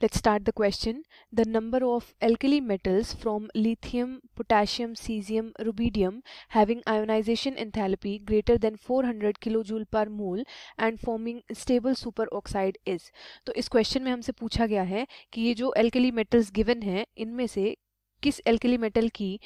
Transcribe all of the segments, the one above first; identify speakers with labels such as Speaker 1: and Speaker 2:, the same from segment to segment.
Speaker 1: Let's start the question. The number of alkali metals from lithium, potassium, cesium, rubidium having ionization enthalpy greater than 400 kJ per mole and forming stable superoxide is. तो इस question में हमसे पूछा गया है कि ये जो alkali metals given है इनमें से किस एल्कली मेटल की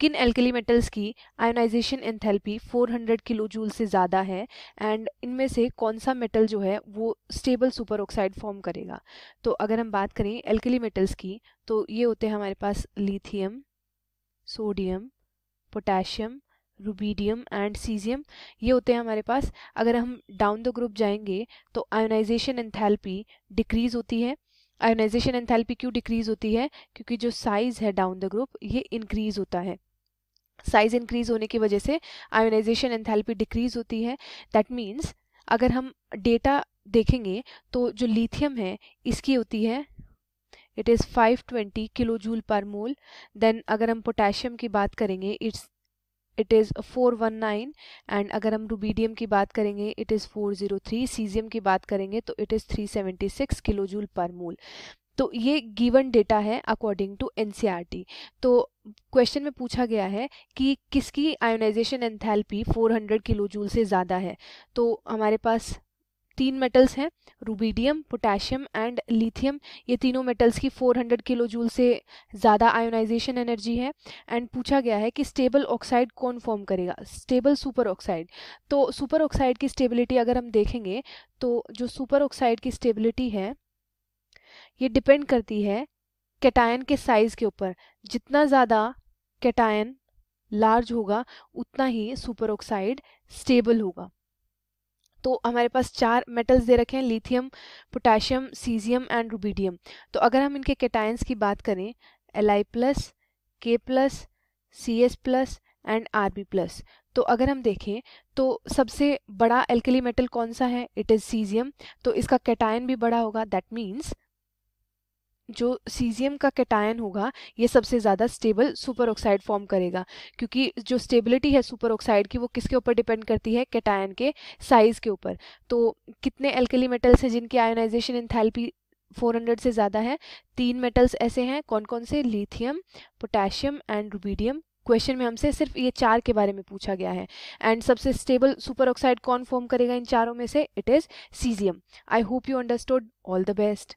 Speaker 1: किन एल्कली मेटल्स की आयोनाइजेशन एंथैल्पी 400 किलो जूल से ज़्यादा है एंड इनमें से कौन सा मेटल जो है वो स्टेबल सुपर ऑक्साइड फॉर्म करेगा तो अगर हम बात करें एल्कली मेटल्स की तो ये होते हैं हमारे पास lithium sodium potassium rubidium and caesium ये होते हैं हमारे पास अगर हम डाउन द ग्रुप जाएंगे तो आयोनाइजेशन एंथैल्पी डिक्रीज़ होती है आयोनाइजेशन एंथैल्पी क्यों डिक्रीज़ होती है क्योंकि जो साइज़ है डाउन द ग्रुप ये इंक्रीज़ होता है साइज़ इंक्रीज़ होने की वजह से आयोनाइजेशन एंथैल्पी डिक्रीज़ होती है दैट मीन्स अगर हम डेटा देखेंगे तो जो लिथियम है इसकी होती है इट इज़ 520 किलो जूल पर मोल देन अगर हम पोटेशियम की बात करेंगे इट्स इट इज़ 419 एंड अगर हम रूबीडियम की बात करेंगे इट इज़ 403 सीजियम की बात करेंगे तो इट इज़ 376 किलो जूल पर मोल तो ये गिवन डेटा है अकॉर्डिंग टू एनसीईआरटी तो क्वेश्चन में पूछा गया है कि किसकी आयोनाइजेशन एंथैल्पी 400 किलो जूल से ज़्यादा है तो हमारे पास तीन मेटल्स हैं रूबीडियम पोटेशियम एंड लिथियम ये तीनों मेटल्स की 400 किलो जूल से ज़्यादा आयोनाइजेशन एनर्जी है एंड पूछा गया है कि स्टेबल ऑक्साइड कौन फॉर्म करेगा स्टेबल सुपर ऑक्साइड तो सुपर ऑक्साइड की स्टेबिलिटी अगर हम देखेंगे तो जो सुपर ऑक्साइड की स्टेबिलिटी है ये डिपेंड करती है कैटायन के साइज़ के ऊपर जितना ज़्यादा कैटायन लार्ज होगा उतना ही सुपर ऑक्साइड स्टेबल होगा तो हमारे पास चार मेटल्स दे रखे हैं lithium potassium caesium and rubidium तो अगर हम इनके कैटायंस की बात करें L I plus K plus C S plus and R B plus तो अगर हम देखें तो सबसे बड़ा एल्कली मेटल कौन सा है इट इज़ सीजियम तो इसका कैटायन भी बड़ा होगा दैट मीन्स जो सीजियम का कैटायन होगा ये सबसे ज़्यादा स्टेबल सुपर ऑक्साइड फॉर्म करेगा क्योंकि जो स्टेबिलिटी है सुपर ऑक्साइड की वो किसके ऊपर डिपेंड करती है कैटायन के साइज़ के ऊपर तो कितने एल्कली मेटल्स हैं जिनकी आयोनाइजेशन इंथैल्पी 400 से ज़्यादा है तीन मेटल्स ऐसे हैं कौन कौन से lithium potassium and rubidium question में हमसे सिर्फ ये चार के बारे में पूछा गया है एंड सबसे स्टेबल सुपर ऑक्साइड कौन फॉर्म करेगा इन चारों में से it is caesium I hope you understood all the best